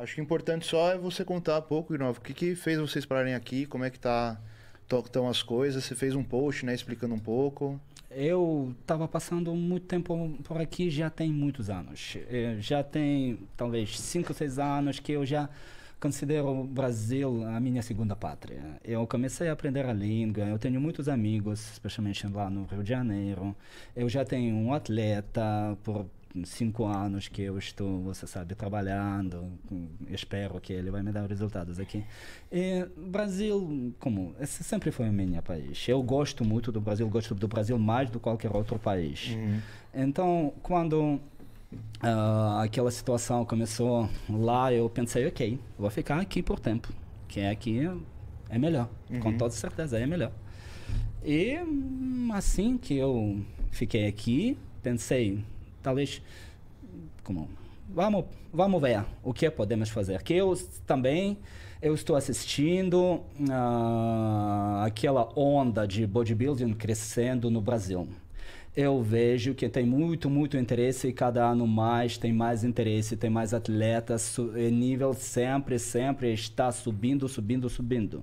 Acho que o importante só é você contar um pouco, novo. o que, que fez vocês pararem aqui, como é que tá, estão as coisas. Você fez um post, né, explicando um pouco. Eu estava passando muito tempo por aqui já tem muitos anos. Eh, já tem talvez 5, 6 anos que eu já considero o Brasil a minha segunda pátria. Eu comecei a aprender a língua, eu tenho muitos amigos, especialmente lá no Rio de Janeiro. Eu já tenho um atleta por cinco anos que eu estou, você sabe, trabalhando. Espero que ele vai me dar resultados aqui. E Brasil, como esse sempre foi o meu país. Eu gosto muito do Brasil, gosto do Brasil mais do que qualquer outro país. Uhum. Então, quando uh, aquela situação começou lá, eu pensei, ok, vou ficar aqui por tempo, que é aqui é melhor, uhum. com toda certeza é melhor. E assim que eu fiquei aqui, pensei, talvez como vamos vamos ver o que podemos fazer que eu também eu estou assistindo uh, aquela onda de bodybuilding crescendo no Brasil eu vejo que tem muito, muito interesse e cada ano mais tem mais interesse, tem mais atletas, nível sempre, sempre está subindo, subindo, subindo.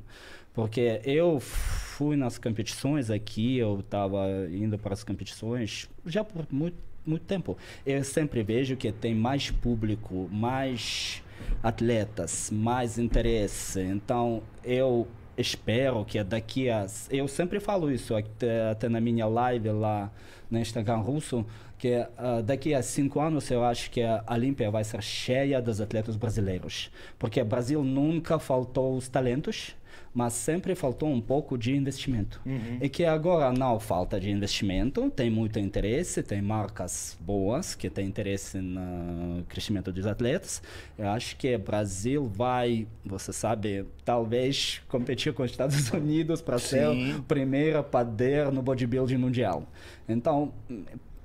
Porque eu fui nas competições aqui, eu estava indo para as competições já por muito, muito tempo. Eu sempre vejo que tem mais público, mais atletas, mais interesse. Então eu espero que daqui a. Eu sempre falo isso até, até na minha live lá no Instagram russo, que uh, daqui a cinco anos eu acho que a Olímpia vai ser cheia dos atletas brasileiros. Porque o Brasil nunca faltou os talentos mas sempre faltou um pouco de investimento. Uhum. E que agora não falta de investimento, tem muito interesse, tem marcas boas que têm interesse no crescimento dos atletas. Eu acho que o Brasil vai, você sabe, talvez competir com os Estados Unidos para ser a primeiro padeira no bodybuilding mundial. Então,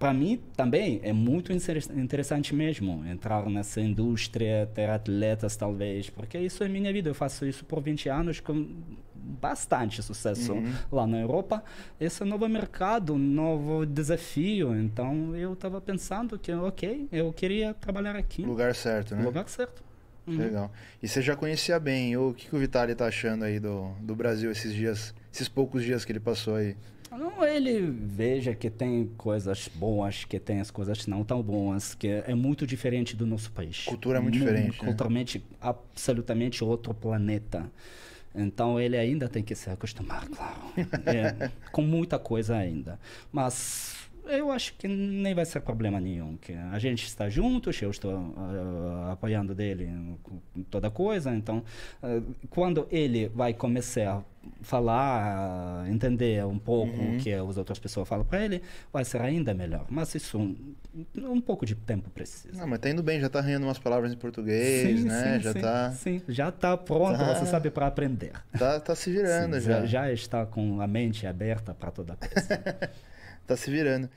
para mim também é muito interessante mesmo entrar nessa indústria, ter atletas talvez, porque isso é minha vida. Eu faço isso por 20 anos com bastante sucesso uhum. lá na Europa. Esse é novo mercado, novo desafio. Então eu estava pensando que, ok, eu queria trabalhar aqui. Lugar certo, né? Lugar certo. Uhum. Legal. E você já conhecia bem. O que, que o Vitaly tá achando aí do, do Brasil esses dias, esses poucos dias que ele passou aí? Não, ele veja que tem coisas boas, que tem as coisas não tão boas, que é, é muito diferente do nosso país. Cultura é muito Não, diferente. Né? Culturalmente, né? absolutamente outro planeta. Então ele ainda tem que se acostumar, claro. É, com muita coisa ainda. Mas eu acho que nem vai ser problema nenhum. Que a gente está juntos, eu estou uh, apoiando dele em toda coisa. Então, uh, quando ele vai começar a falar, uh, entender um pouco uhum. o que as outras pessoas falam para ele, vai ser ainda melhor. Mas isso um, um pouco de tempo precisa. Não, mas está indo bem, já está arranhando umas palavras em português, sim, né? Sim, já sim, tá Sim, já está pronto, tá. você sabe, para aprender. Está tá se virando já. já. Já está com a mente aberta para toda coisa. tá se virando.